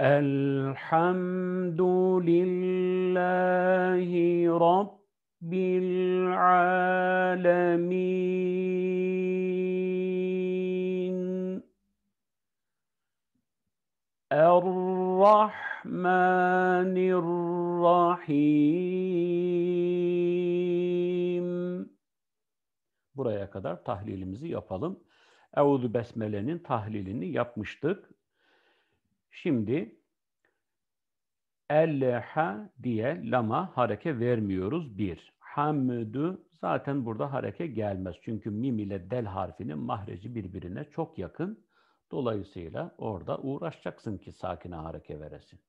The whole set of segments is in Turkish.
الحمد لله رب العالمين الرحمن الرحيم Buraya kadar tahlilimizi yapalım. Euzu Besmele'nin tahlilini yapmıştık. Şimdi elleha diye lama hareke vermiyoruz. Bir. Hamdü zaten burada hareke gelmez. Çünkü mim ile del harfinin mahreci birbirine çok yakın. Dolayısıyla orada uğraşacaksın ki sakine hareke veresin.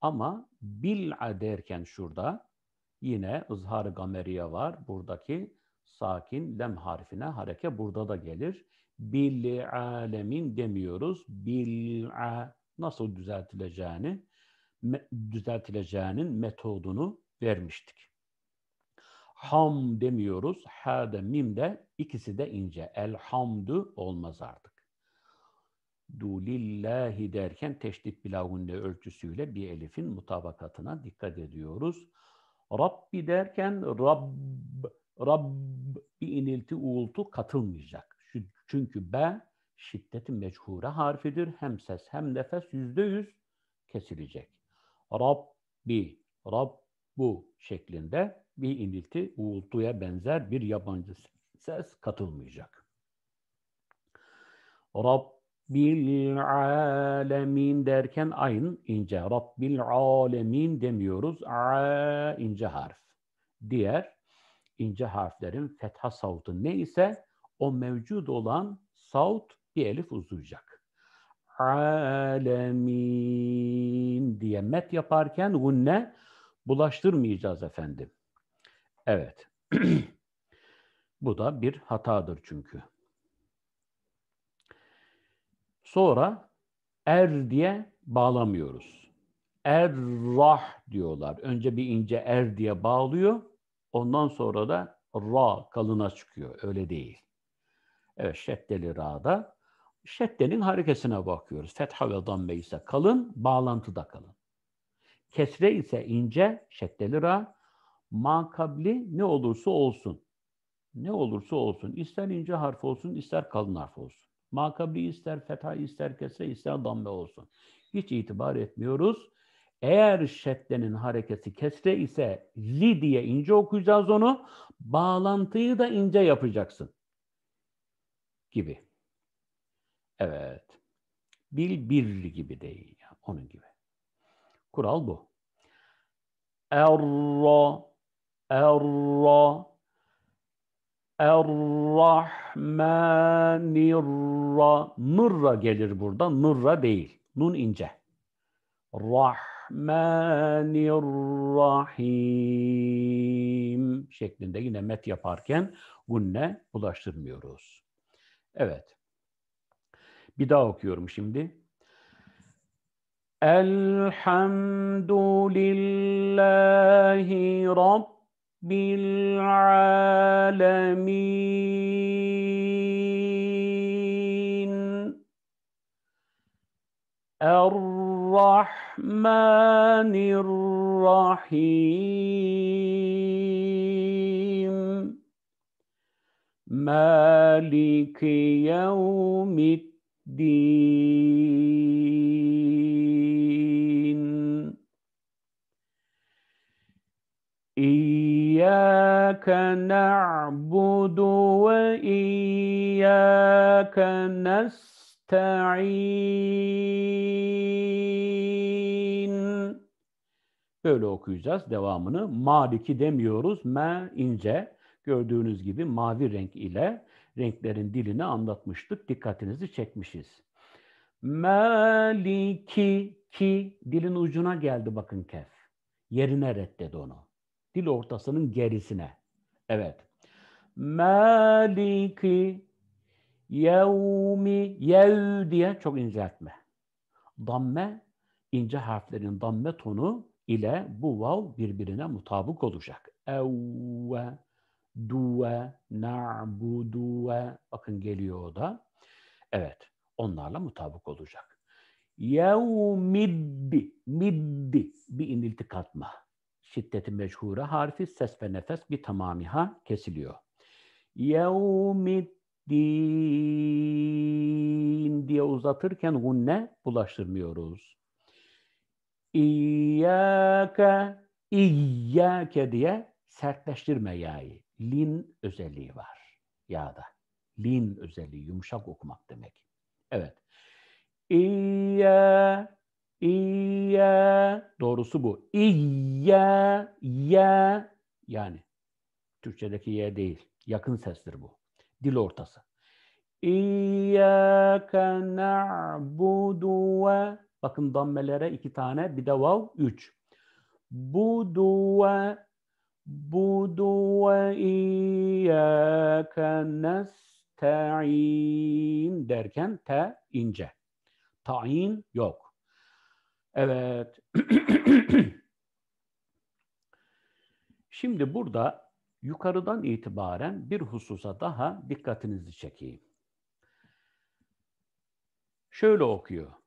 Ama bil'a derken şurada yine ızhar gameriye var. Buradaki sakin lem harfine hareke burada da gelir bil alemin demiyoruz. Bil nasıl düzeltileceğini düzeltileceğinin metodunu vermiştik. Ham demiyoruz. Ha de mim de ikisi de ince. Elhamdü olmaz artık. Du lillahi derken teşdit bilagunde ölçüsüyle bir elifin mutabakatına dikkat ediyoruz. Rabbi derken Rabb, Rabb bir inilti uğultu katılmayacak. Çünkü B şiddeti meçhure harfidir. Hem ses hem nefes yüzde yüz kesilecek. Rabbi, Rabbu şeklinde bir inilti, uğultuya benzer bir yabancı ses katılmayacak. Rabbil alemin derken ayın ince. Rabbil alemin demiyoruz. A ince harf. Diğer ince harflerin fetha sautu neyse o mevcud olan saut bir elif uzayacak. Alemin diye met yaparken gunne bulaştırmayacağız efendim. Evet. Bu da bir hatadır çünkü. Sonra er diye bağlamıyoruz. Er-rah diyorlar. Önce bir ince er diye bağlıyor. Ondan sonra da ra kalına çıkıyor. Öyle değil. Evet şeddeli ra'da. Şeddenin harekesine bakıyoruz. Fetha ve damme ise kalın, bağlantıda kalın. Kesre ise ince, şeddeli ra. Makabli ne olursa olsun. Ne olursa olsun. İster ince harf olsun, ister kalın harf olsun. Makabli ister fetha, ister kesre, ister damme olsun. Hiç itibar etmiyoruz. Eğer şeddenin hareketi kesre ise li diye ince okuyacağız onu. Bağlantıyı da ince yapacaksın gibi. Evet. Bil bir gibi değil. Yani onun gibi. Kural bu. Erra, erra, errahmanirra. Mırra gelir burada. Mırra değil. Nun ince. Rahmanirrahim şeklinde yine met yaparken gunne bulaştırmıyoruz. Evet. Bir daha okuyorum şimdi. Elhamdülillahi Rabbil alemin. Errahmanirrahim. مالك يوم الدين إياك نعبد وإياك نستعين Böyle okuyacağız devamını. Maliki demiyoruz. Me ince. Gördüğünüz gibi mavi renk ile renklerin dilini anlatmıştık. Dikkatinizi çekmişiz. Meliki ki dilin ucuna geldi bakın kef. Yerine reddedi onu. Dil ortasının gerisine. Evet. Meliki yevmi yev diye çok inceltme. Damme ince harflerin damme tonu ile bu vav birbirine mutabık olacak. Evve duve, na'buduve. Bakın geliyor o da. Evet, onlarla mutabık olacak. Yevmiddi, middi bir inilti katma. Şiddeti meşhure harfi ses ve nefes bir tamamiha kesiliyor. Yevmiddin diye uzatırken gunne bulaştırmıyoruz. İyyâke, iyyâke diye sertleştirme yayı lin özelliği var yağda. Lin özelliği yumuşak okumak demek. Evet. İyye, iyye. Doğrusu bu. İyye, ye. Yani Türkçedeki ye değil. Yakın sestir bu. Dil ortası. İyyâke na'budu ve Bakın dammelere iki tane, bir de vav üç. Budu ve Budu نعبد وإياك nesta'in derken te ince. Ta'in yok. Evet. Şimdi burada yukarıdan itibaren bir hususa daha dikkatinizi çekeyim. Şöyle okuyor.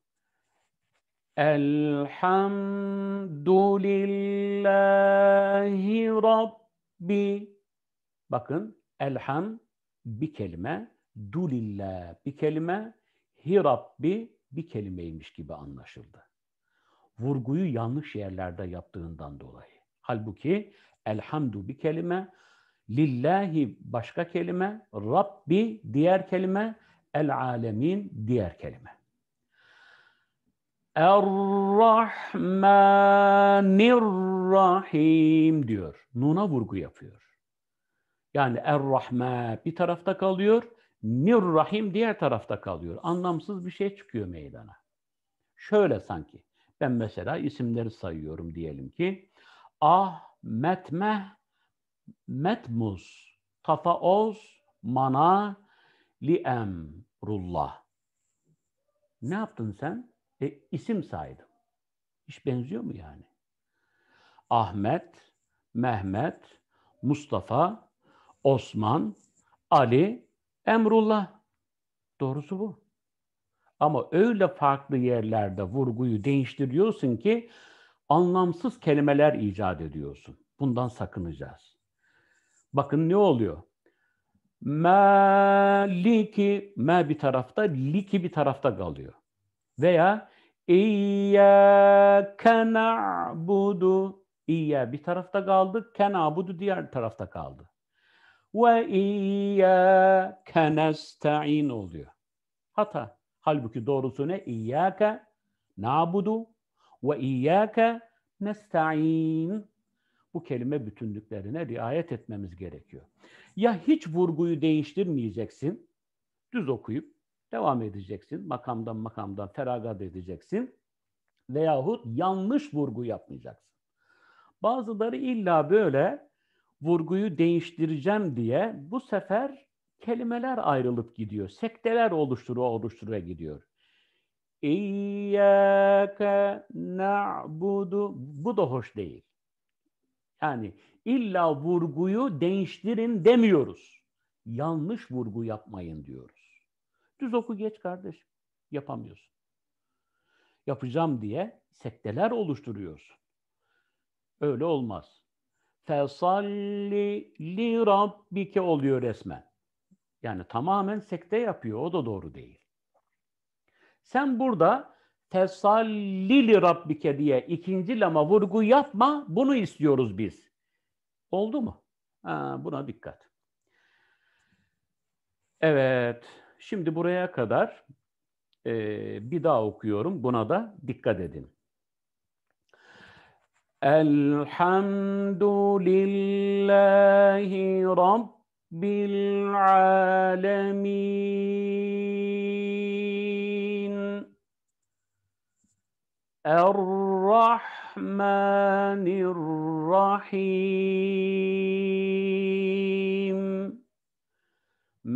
Elhamdülillahi Rabbi. Bakın elham bir kelime, dulillah bir kelime, hi Rabbi bir kelimeymiş gibi anlaşıldı. Vurguyu yanlış yerlerde yaptığından dolayı. Halbuki elhamdu bir kelime, lillahi başka kelime, Rabbi diğer kelime, el alemin diğer kelime. Errahmanirrahim diyor. Nuna vurgu yapıyor. Yani Errahme bir tarafta kalıyor, Nirrahim diğer tarafta kalıyor. Anlamsız bir şey çıkıyor meydana. Şöyle sanki. Ben mesela isimleri sayıyorum diyelim ki. Ah, Metmeh, Metmuz, Tafaoz, Mana, Liemrullah. Ne yaptın sen? E, isim saydım. Hiç benziyor mu yani? Ahmet, Mehmet, Mustafa, Osman, Ali, Emrullah. Doğrusu bu. Ama öyle farklı yerlerde vurguyu değiştiriyorsun ki anlamsız kelimeler icat ediyorsun. Bundan sakınacağız. Bakın ne oluyor? Li ki ma bir tarafta, li ki bir tarafta kalıyor. Veya İyyâke na'budu İyya bir tarafta kaldı, kenabudu diğer tarafta kaldı. Ve İyyâke nesta'in oluyor. Hata. Halbuki doğrusu ne? İyyâke nabudu ve İyyâke nesta'in. Bu kelime bütünlüklerine riayet etmemiz gerekiyor. Ya hiç vurguyu değiştirmeyeceksin, düz okuyup Devam edeceksin. Makamdan makamdan feragat edeceksin. Veyahut yanlış vurgu yapmayacaksın. Bazıları illa böyle vurguyu değiştireceğim diye bu sefer kelimeler ayrılıp gidiyor. Sekteler oluştura oluştura gidiyor. İyyâke na'budu. Bu da hoş değil. Yani illa vurguyu değiştirin demiyoruz. Yanlış vurgu yapmayın diyor. Düz oku geç kardeşim. Yapamıyorsun. Yapacağım diye sekteler oluşturuyorsun. Öyle olmaz. Fesalli li rabbike oluyor resmen. Yani tamamen sekte yapıyor. O da doğru değil. Sen burada fesallili rabbike diye ikinci lama vurgu yapma. Bunu istiyoruz biz. Oldu mu? Ha, buna dikkat. Evet. Şimdi buraya kadar e, bir daha okuyorum. Buna da dikkat edin. Elhamdülillahi Rabbil alemin. Er-Rahmanir-Rahim.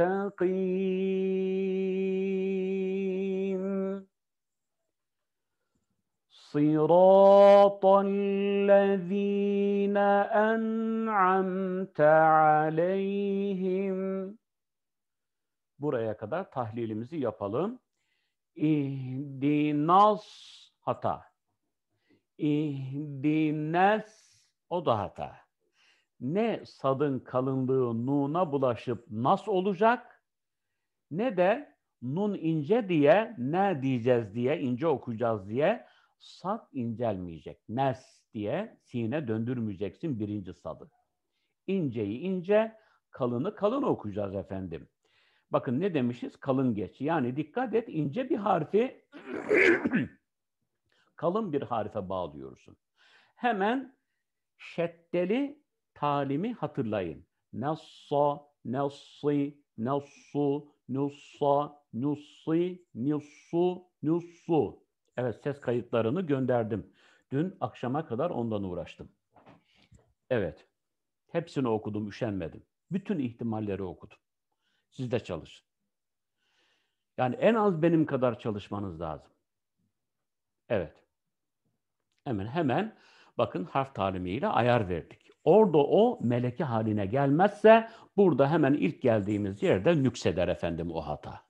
المستقيم صراط الذين أنعمت عليهم Buraya kadar tahlilimizi yapalım. İhdinas hata. İhdines o da hata ne sadın kalınlığı nuna bulaşıp nas olacak ne de nun ince diye ne diyeceğiz diye ince okuyacağız diye sad incelmeyecek. Nes diye sine döndürmeyeceksin birinci sadı. İnceyi ince, kalını kalın okuyacağız efendim. Bakın ne demişiz? Kalın geç. Yani dikkat et ince bir harfi kalın bir harfe bağlıyorsun. Hemen şeddeli talimi hatırlayın. Nassa, nassi, nassu, nussa, nussi, nussu, nussu. Evet ses kayıtlarını gönderdim. Dün akşama kadar ondan uğraştım. Evet. Hepsini okudum, üşenmedim. Bütün ihtimalleri okudum. Siz de çalışın. Yani en az benim kadar çalışmanız lazım. Evet. Hemen hemen Bakın harf talimiyle ayar verdik. Orada o meleki haline gelmezse burada hemen ilk geldiğimiz yerde nükseder efendim o hata.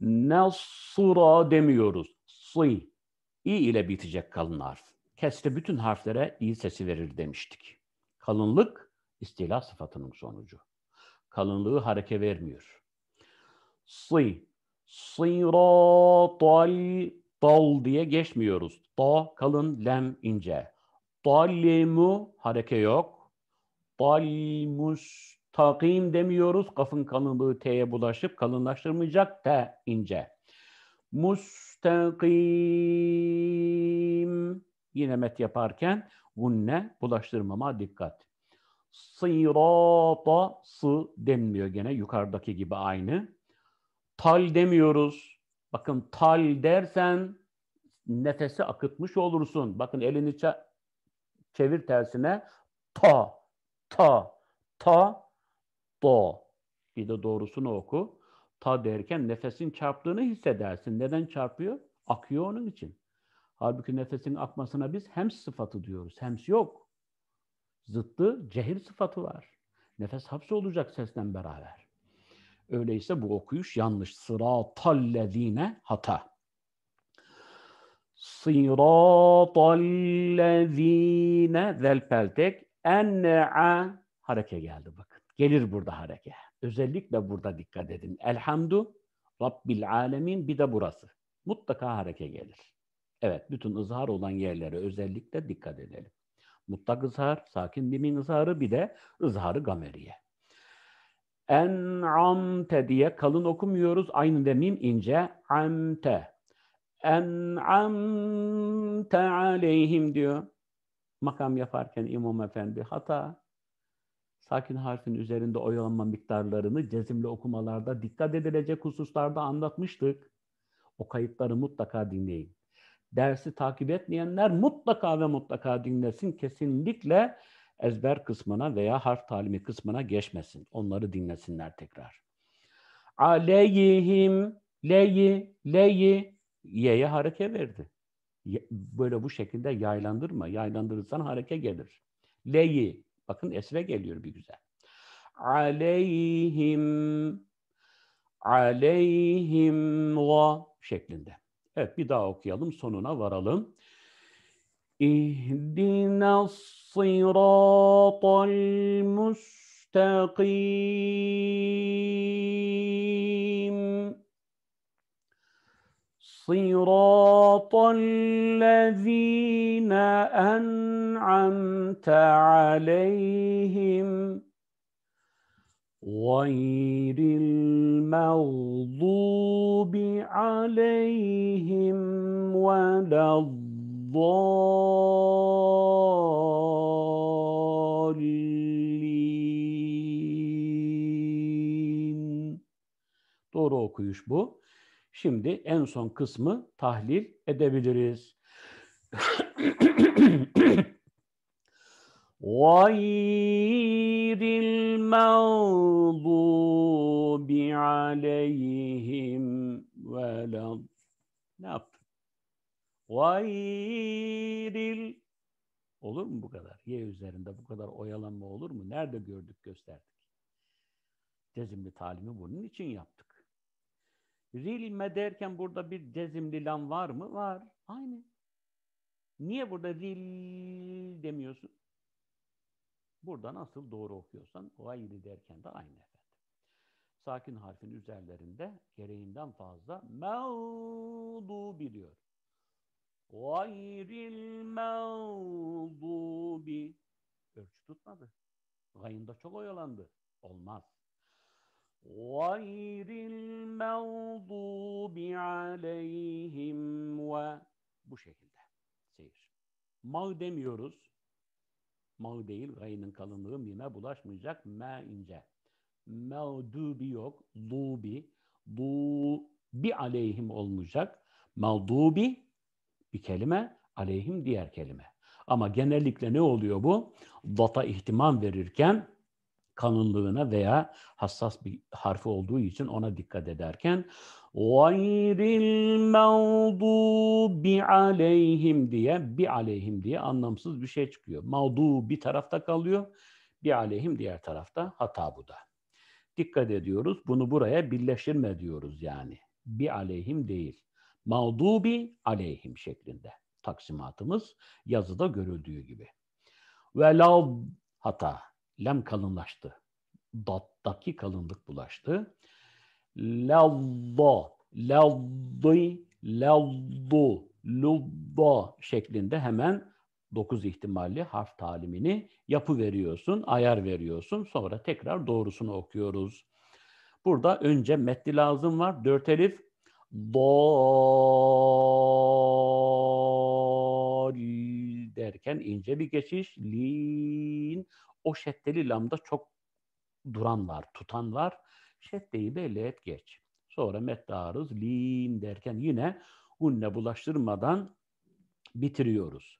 Nasura demiyoruz. Sı. İ ile bitecek kalın harf. Keste bütün harflere i sesi verir demiştik. Kalınlık istila sıfatının sonucu. Kalınlığı hareke vermiyor. Sı. Sıratal dal diye geçmiyoruz. Do kalın, lem ince. Dallemu hareke yok. Dallmustakim demiyoruz. Kafın kalınlığı T'ye bulaşıp kalınlaştırmayacak. T ince. Mustakim. Yine met yaparken vunne bulaştırmama dikkat. Sırata sı demiyor gene yukarıdaki gibi aynı. Tal demiyoruz. Bakın tal dersen nefesi akıtmış olursun. Bakın elini çevir tersine. Ta, ta, ta, do. Bir de doğrusunu oku. Ta derken nefesin çarptığını hissedersin. Neden çarpıyor? Akıyor onun için. Halbuki nefesin akmasına biz hem sıfatı diyoruz. Hems yok. Zıttı cehil sıfatı var. Nefes hapsi olacak sesle beraber. Öyleyse bu okuyuş yanlış. sıra Sıratallezine hata. صراط الذين ذel peltek en'a hareke geldi bakın. Gelir burada hareke. Özellikle burada dikkat edin. Elhamdu Rabbil alemin bir de burası. Mutlaka hareke gelir. Evet bütün ızhar olan yerlere özellikle dikkat edelim. Mutlak ızhar, sakin mimin ızharı bir de ızharı gameriye. amte diye kalın okumuyoruz. Aynı demim ince. Amte en'amte aleyhim diyor. Makam yaparken imam efendi hata. Sakin harfin üzerinde oyalanma miktarlarını cezimle okumalarda dikkat edilecek hususlarda anlatmıştık. O kayıtları mutlaka dinleyin. Dersi takip etmeyenler mutlaka ve mutlaka dinlesin. Kesinlikle ezber kısmına veya harf talimi kısmına geçmesin. Onları dinlesinler tekrar. Aleyhim, leyi, leyi, Y'ye hareke verdi. Böyle bu şekilde yaylandırma. Yaylandırırsan hareke gelir. Leyi. Bakın esre geliyor bir güzel. Aleyhim aleyhim va şeklinde. Evet bir daha okuyalım sonuna varalım. İhdina sıratal müstakim صراط الذين أنعمت عليهم غير المغضوب عليهم ولا الضالين. Doğru يشبه Şimdi en son kısmı tahlil edebiliriz. غير المغضوب عليهم ولا ne yaptım? Gayril olur mu bu kadar? Y üzerinde bu kadar oyalanma olur mu? Nerede gördük gösterdik. Cezimli talimi bunun için yaptık. Rilme derken burada bir cezimli lam var mı? Var. Aynı. Niye burada ril demiyorsun? Burada nasıl doğru okuyorsan gayri derken de aynı efendim. Sakin harfin üzerlerinde gereğinden fazla mevdu biliyor. Gayril bir Ölçü tutmadı. Gayında çok oyalandı. Olmaz. غير المغضوب aleyhim ve bu şekilde seyir. Mag demiyoruz. Mag değil, gayının kalınlığı mime bulaşmayacak. Me ince. Mağdubi yok. Dubi. Dubi aleyhim olmayacak. Mağdubi bir kelime, aleyhim diğer kelime. Ama genellikle ne oluyor bu? Data ihtimam verirken kalınlığına veya hassas bir harfi olduğu için ona dikkat ederken غَيْرِ الْمَغْضُوبِ عَلَيْهِمْ diye bi aleyhim diye anlamsız bir şey çıkıyor. Mağdu bir tarafta kalıyor, bi aleyhim diğer tarafta hata bu da. Dikkat ediyoruz. Bunu buraya birleştirme diyoruz yani. Bi aleyhim değil. Mağdubi aleyhim şeklinde taksimatımız yazıda görüldüğü gibi. Ve lav hata. Lem kalınlaştı. Dattaki kalınlık bulaştı. Lavva, lavdi, lavdu, lubba şeklinde hemen dokuz ihtimalli harf talimini yapı veriyorsun, ayar veriyorsun. Sonra tekrar doğrusunu okuyoruz. Burada önce metni lazım var. Dört elif. Dol derken ince bir geçiş. Lin o şeddeli lamda çok duran var, tutan var. Şeddeyi belli et geç. Sonra meddarız, lim derken yine unne bulaştırmadan bitiriyoruz.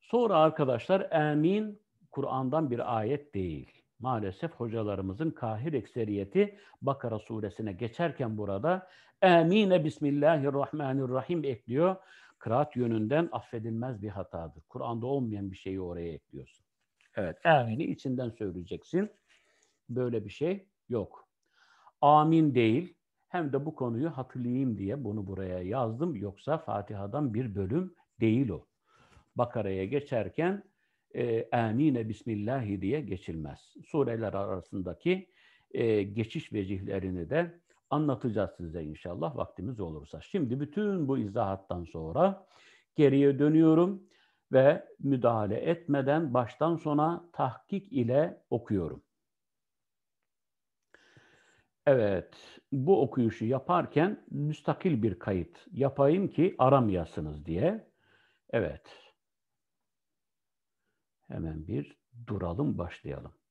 Sonra arkadaşlar emin Kur'an'dan bir ayet değil. Maalesef hocalarımızın kahir ekseriyeti Bakara suresine geçerken burada emine bismillahirrahmanirrahim ekliyor. Kıraat yönünden affedilmez bir hatadır. Kur'an'da olmayan bir şeyi oraya ekliyorsun. Evet, ehli içinden söyleyeceksin. Böyle bir şey yok. Amin değil. Hem de bu konuyu hatırlayayım diye bunu buraya yazdım. Yoksa Fatiha'dan bir bölüm değil o. Bakara'ya geçerken e, amine bismillahi diye geçilmez. Sureler arasındaki e, geçiş vecihlerini de anlatacağız size inşallah vaktimiz olursa. Şimdi bütün bu izahattan sonra geriye dönüyorum ve müdahale etmeden baştan sona tahkik ile okuyorum. Evet, bu okuyuşu yaparken müstakil bir kayıt yapayım ki aramayasınız diye. Evet. Hemen bir duralım, başlayalım.